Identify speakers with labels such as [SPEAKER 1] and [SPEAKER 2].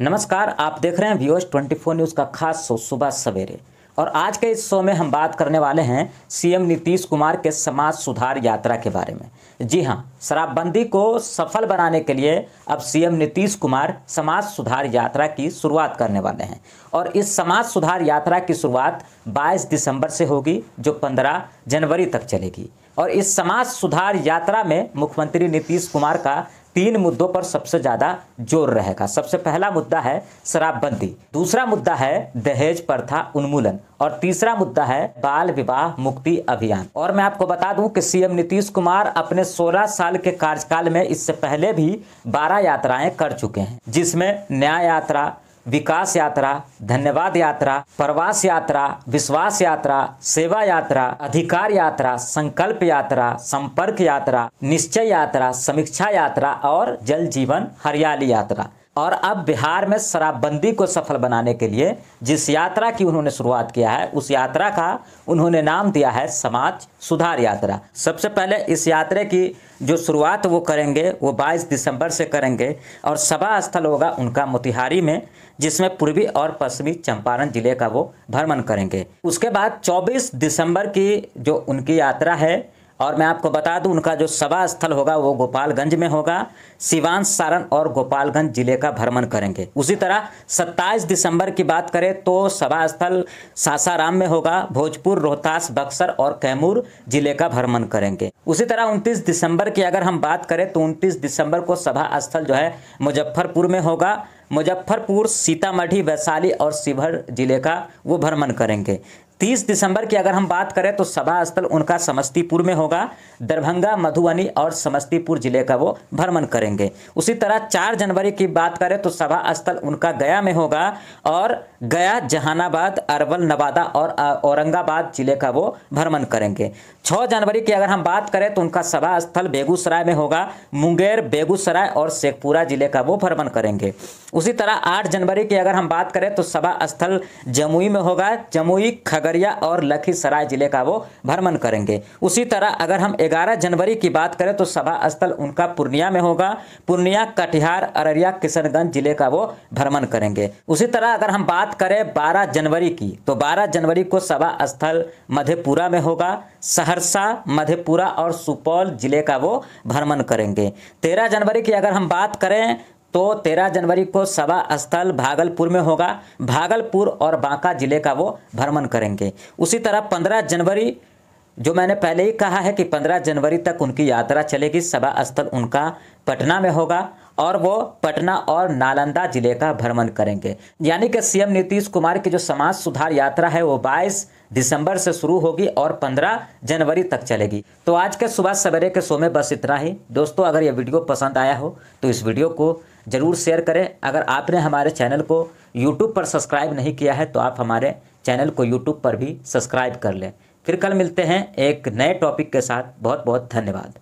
[SPEAKER 1] नमस्कार आप देख रहे हैं व्यूअर्स 24 न्यूज़ का खास शो सुबह सवेरे और आज के इस शो में हम बात करने वाले हैं सीएम नीतीश कुमार के समाज सुधार यात्रा के बारे में जी हां शराबबंदी को सफल बनाने के लिए अब सीएम नीतीश कुमार समाज सुधार यात्रा की शुरुआत करने वाले हैं और इस समाज सुधार यात्रा की शुरुआत 22 दिसंबर से होगी जो 15 जनवरी तक चलेगी और इस समाज सुधार यात्रा में मुख्यमंत्री नीतीश कुमार का तीन मुद्दों पर सबसे ज़्यादा जोर रहेगा सबसे पहला मुद्दा है शराबबंदी दूसरा मुद्दा है दहेज प्रथा उन्मूलन और तीसरा मुद्दा है बाल विवाह मुक्ति अभियान और मैं आपको बता दूं कि सीएम नीतीश कुमार अपने 16 साल के कार्यकाल में इससे पहले भी 12 यात्राएं कर चुके हैं जिसमें न्याय यात्रा विकास यात्रा धन्यवाद यात्रा प्रवास यात्रा विश्वास यात्रा सेवा यात्रा अधिकार यात्रा संकल्प यात्रा संपर्क यात्रा निश्चय यात्रा समीक्षा यात्रा और जल जीवन हरियाली यात्रा और अब बिहार में शराबबंदी को सफल बनाने के लिए जिस यात्रा की उन्होंने शुरुआत किया है उस यात्रा का उन्होंने नाम दिया है समाज सुधार यात्रा सबसे पहले इस यात्रा की जो शुरुआत वो करेंगे वो 22 दिसंबर से करेंगे और सभा स्थल होगा उनका मोतिहारी में जिसमें पूर्वी और पश्चिमी चंपारण जिले का वो भ्रमण करेंगे उसके बाद चौबीस दिसंबर की जो उनकी यात्रा है और मैं आपको बता दूं उनका जो सभा स्थल होगा वो गोपालगंज में होगा सिवान सारण और गोपालगंज जिले का भ्रमण करेंगे उसी तरह 27 दिसंबर की बात करें तो सभा स्थल सासाराम में होगा भोजपुर रोहतास बक्सर और कैमूर जिले का भ्रमण करेंगे उसी तरह 29 दिसंबर की अगर हम बात करें तो 29 दिसंबर को सभा स्थल जो है मुजफ्फरपुर में होगा मुजफ्फरपुर सीतामढ़ी वैशाली और शिवहर जिले का वो भ्रमण करेंगे तीस दिसंबर की अगर हम बात करें तो सभा स्थल उनका समस्तीपुर में होगा दरभंगा मधुबनी और समस्तीपुर जिले का वो भ्रमण करेंगे उसी तरह चार जनवरी की बात करें तो सभा स्थल उनका गया में होगा और गया जहानाबाद अरवल नवादा और औरंगाबाद जिले का वो भ्रमण करेंगे छः जनवरी की अगर हम बात करें तो उनका सभा स्थल बेगूसराय में होगा मुंगेर बेगूसराय और शेखपुरा जिले का वो भ्रमण करेंगे उसी तरह आठ जनवरी की अगर हम बात करें तो सभा स्थल जमुई में होगा जमुई खग खगड़िया और लखीसराय जिले का वो भ्रमण करेंगे उसी तरह अगर हम 11 जनवरी की बात करें तो सभा स्थल उनका पूर्णिया में होगा पूर्णिया कटिहार अररिया किशनगंज जिले का वो भ्रमण करेंगे उसी तरह अगर हम बात करें बारह जनवरी की तो बारह जनवरी को सभा स्थल मधेपुरा में होगा सहरसा मधेपुरा और सुपौल जिले का वो भ्रमण करेंगे तेरह जनवरी की अगर हम बात करें तो 13 जनवरी को सभा स्थल भागलपुर में होगा भागलपुर और बांका जिले का वो भ्रमण करेंगे उसी तरह 15 जनवरी जो मैंने पहले ही कहा है कि 15 जनवरी तक उनकी यात्रा चलेगी सभा स्थल उनका पटना में होगा और वो पटना और नालंदा जिले का भ्रमण करेंगे यानी कि सीएम नीतीश कुमार की जो समाज सुधार यात्रा है वो 22 दिसंबर से शुरू होगी और 15 जनवरी तक चलेगी तो आज के सुबह सवेरे के शो में बस इतना ही दोस्तों अगर ये वीडियो पसंद आया हो तो इस वीडियो को ज़रूर शेयर करें अगर आपने हमारे चैनल को यूट्यूब पर सब्सक्राइब नहीं किया है तो आप हमारे चैनल को यूट्यूब पर भी सब्सक्राइब कर लें फिर कल मिलते हैं एक नए टॉपिक के साथ बहुत बहुत धन्यवाद